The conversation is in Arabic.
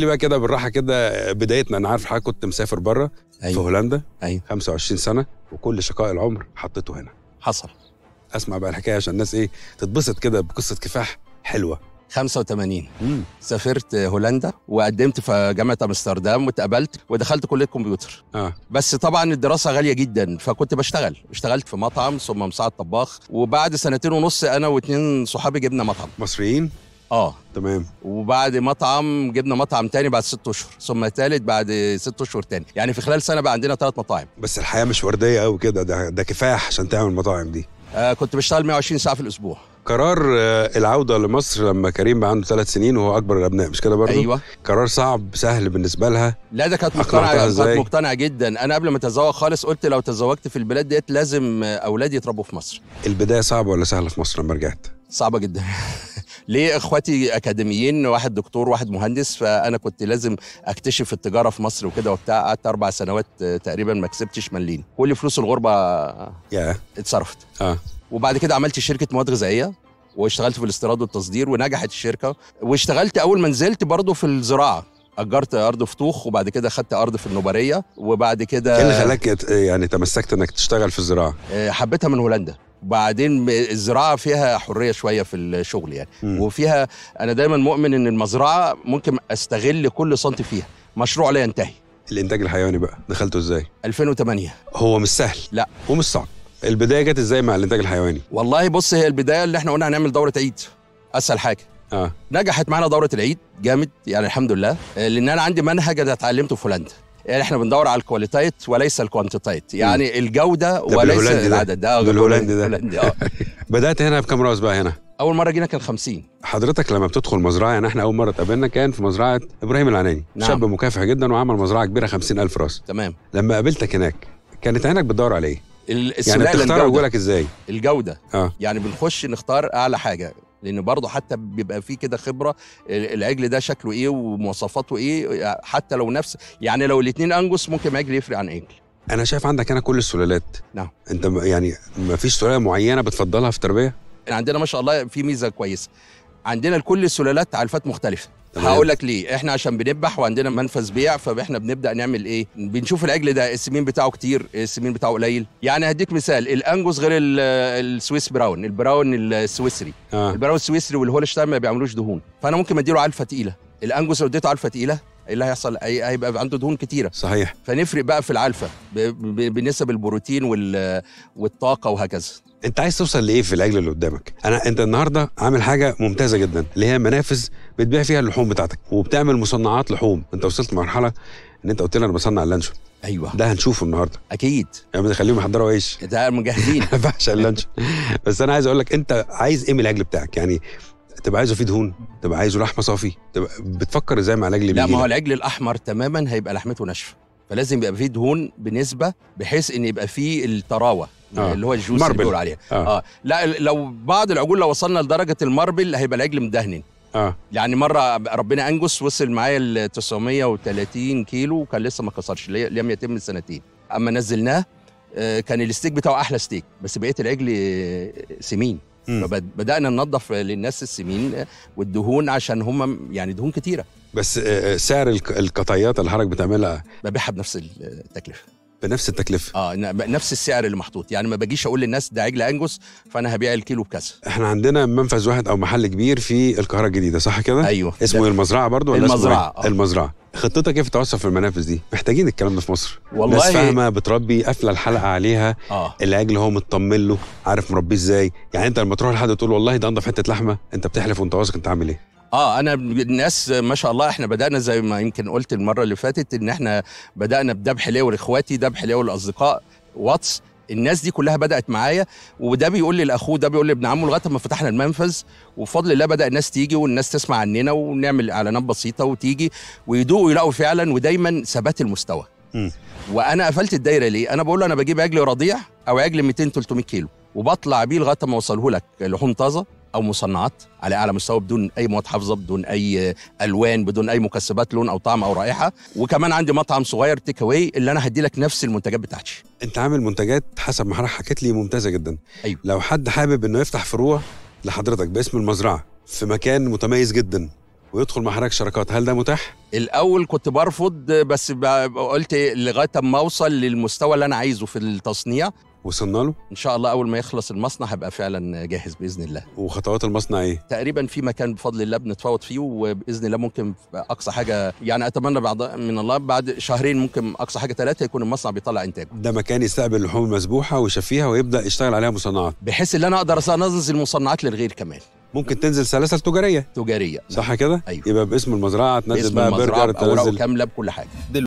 لي بقى كده بالراحه كده بدايتنا انا عارف حضرتك كنت مسافر بره أيوة. في هولندا أيوة. 25 سنه وكل شقاء العمر حطيته هنا حصل اسمع بقى الحكايه عشان الناس ايه تتبسط كده بقصه كفاح حلوه 85 مم. سافرت هولندا وقدمت في جامعه امستردام واتقبلت ودخلت كليه كمبيوتر آه. بس طبعا الدراسه غاليه جدا فكنت بشتغل اشتغلت في مطعم ثم مساعد طباخ وبعد سنتين ونص انا واثنين صحابي جبنا مطعم مصريين اه تمام وبعد مطعم جبنا مطعم تاني بعد ست اشهر ثم تالت بعد ست اشهر تاني يعني في خلال سنه بقى عندنا ثلاث مطاعم بس الحياه مش ورديه قوي كده ده, ده كفاح عشان تعمل مطاعم دي آه كنت بشتغل 120 ساعه في الاسبوع قرار آه، العوده لمصر لما كريم بقى عنده ثلاث سنين وهو اكبر الابناء مش كده برضه؟ ايوه قرار صعب سهل بالنسبه لها لا ده كانت مقتنعه كانت مقتنعه جدا انا قبل ما اتزوج خالص قلت لو تزوجت في البلاد ديت لازم اولادي يتربوا في مصر البدايه صعبه ولا سهله في مصر لما رجعت؟ صعبه جدا ليه اخواتي اكاديميين واحد دكتور واحد مهندس فانا كنت لازم اكتشف التجاره في مصر وكده وبتاع قعدت اربع سنوات آه، تقريبا ما كسبتش مليم كل فلوس الغربه yeah. آه، اتصرفت اه وبعد كده عملت شركه مواد غذائيه واشتغلت في الاستيراد والتصدير ونجحت الشركه واشتغلت اول ما نزلت برضه في الزراعه اجرت ارض فتوخ وبعد كده خدت ارض في النوبارية وبعد كده ايه اللي خلاك يعني تمسكت انك تشتغل في الزراعه آه، حبيتها من هولندا وبعدين الزراعه فيها حريه شويه في الشغل يعني م. وفيها انا دايما مؤمن ان المزرعه ممكن استغل كل سنتي فيها مشروع لا ينتهي الانتاج الحيواني بقى دخلته ازاي 2008 هو مش سهل لا ومش صعب البدايه جت ازاي مع الانتاج الحيواني والله بص هي البدايه اللي احنا قلنا هنعمل دوره عيد اسهل حاجه آه. نجحت معانا دوره العيد جامد يعني الحمد لله لان انا عندي منهج انا اتعلمته في هولندا يعني احنا بندور على الكواليتيت وليس الكوانتيتيت يعني الجوده وليس العدد ده الهولندي ده, بالهولندي اه بدات هنا بكام راس بقى هنا اول مره جينا كان 50 حضرتك لما بتدخل مزرعه يعني احنا اول مره اتقابلنا كان في مزرعه ابراهيم العناني نعم. شاب مكافح جدا وعمل مزرعه كبيره 50000 راس تمام لما قابلتك هناك كانت عينك بتدور على ايه يعني بتختار رجولك ازاي الجوده آه. يعني بنخش نختار اعلى حاجه لان برضه حتى بيبقى فيه كده خبره العجل ده شكله ايه ومواصفاته ايه حتى لو نفس يعني لو الاثنين انجوس ممكن ما عجل يفرق عن عجل انا شايف عندك انا كل السلالات نعم انت يعني ما فيش سلاله معينه بتفضلها في التربيه عندنا ما شاء الله في ميزه كويسه عندنا لكل السلالات تعريفات مختلفه هقول لك ليه احنا عشان بنذبح وعندنا منفذ بيع فاحنا بنبدا نعمل ايه بنشوف العجل ده السمين بتاعه كتير السمين بتاعه قليل يعني هديك مثال الانجوس غير السويس براون البراون السويسري آه. البراون السويسري والهولشتاين ما بيعملوش دهون فانا ممكن اديله علفه تقيله الانجوس لو اديته علفه تقيله ايه اللي هيحصل هيبقى عنده دهون كتيره صحيح فنفرق بقى في العلفه بنسب البروتين والطاقه وهكذا انت عايز توصل لايه في الاجل اللي قدامك انا انت النهارده عامل حاجه ممتازه جدا اللي هي منافذ بتبيع فيها اللحوم بتاعتك وبتعمل مصنعات لحوم انت وصلت لمرحله ان انت قلت لي انا بصنع اللانشو ايوه ده هنشوفه النهارده اكيد يعني بنخليهم يحضروا عيش ده مجهزين بعشق اللانشو بس انا عايز اقول لك انت عايز ايه من الاجل بتاعك يعني تبقى عايزه فيه دهون تبقى عايزه لحمه صافي تبقى بتفكر ازاي مع العجل لا ما هو العجل الاحمر تماما هيبقى لحمته ناشفه فلازم يبقى فيه دهون بنسبه بحيث ان يبقى فيه الطراوه آه. اللي هو الجوس اللي بيقول عليها آه. آه. لا لو بعض العجول لو وصلنا لدرجه الماربل هيبقى العجل مدهن آه. يعني مره ربنا انجس وصل معايا ل 930 كيلو وكان لسه ما كسرش لم يتم سنتين اما نزلناه آه، كان الستيك بتاعه احلى ستيك بس بقيه العجل آه، سمين فبدانا ننظف للناس السمين والدهون عشان هم يعني دهون كتيره بس آه، آه، سعر القطعيات اللي حضرتك بتعملها ببيعها بنفس التكلفه بنفس التكلفه اه نفس السعر اللي محطوط يعني ما باجيش اقول للناس ده عجل انجوس فانا هبيع الكيلو بكذا احنا عندنا منفذ واحد او محل كبير في القاهره الجديده صح كده ايوه اسمه المزرعه برضو ولا إيه؟ المزرعه آه. المزرعه خطتك ايه في التوسع في المنافس دي؟ محتاجين الكلام ده في مصر والله ناس فاهمه بتربي قافله الحلقه عليها آه. اجل هو مطمن له عارف مربيه ازاي يعني انت لما تروح لحد تقول والله ده انضف حته لحمه انت بتحلف وانت واثق انت عامل ايه؟ اه انا الناس ما شاء الله احنا بدانا زي ما يمكن قلت المره اللي فاتت ان احنا بدانا بذبح ليه ولاخواتي ذبح ليه ولاصدقاء واتس الناس دي كلها بدات معايا وده بيقول لي لاخوه ده بيقول لي ابن عمه لغايه ما فتحنا المنفذ وبفضل الله بدا الناس تيجي والناس تسمع عننا ونعمل اعلانات بسيطه وتيجي ويدوقوا ويلاقوا فعلا ودايما ثبات المستوى م. وانا قفلت الدايره ليه انا بقول له انا بجيب عجل رضيع او عجل 200 300 كيلو وبطلع بيه لغايه ما اوصله لك لحوم طازه او مصنعات على اعلى مستوى بدون اي مواد حافظه بدون اي الوان بدون اي مكسبات لون او طعم او رائحه وكمان عندي مطعم صغير تيك اواي اللي انا هدي لك نفس المنتجات بتاعتي انت عامل منتجات حسب ما حضرتك حكيت لي ممتازه جدا أيوة. لو حد حابب انه يفتح فروع لحضرتك باسم المزرعه في مكان متميز جدا ويدخل مع حضرتك شراكات هل ده متاح؟ الاول كنت برفض بس قلت لغايه اما اوصل للمستوى اللي انا عايزه في التصنيع وصلنا له؟ ان شاء الله اول ما يخلص المصنع هبقى فعلا جاهز باذن الله. وخطوات المصنع ايه؟ تقريبا في مكان بفضل الله بنتفاوض فيه وباذن الله ممكن اقصى حاجه يعني اتمنى بعد من الله بعد شهرين ممكن اقصى حاجه ثلاثه يكون المصنع بيطلع انتاج. ده مكان يستقبل اللحوم المذبوحه ويشفيها ويبدا يشتغل عليها مصنعات. بحيث ان انا اقدر انظم المصنعات للغير كمان. ممكن تنزل سلاسل تجاريه تجاريه صح كده ايوه يبقى باسم المزرعه تنزل بقى برجر تنزل كامله بكل حاجه دلوقتي.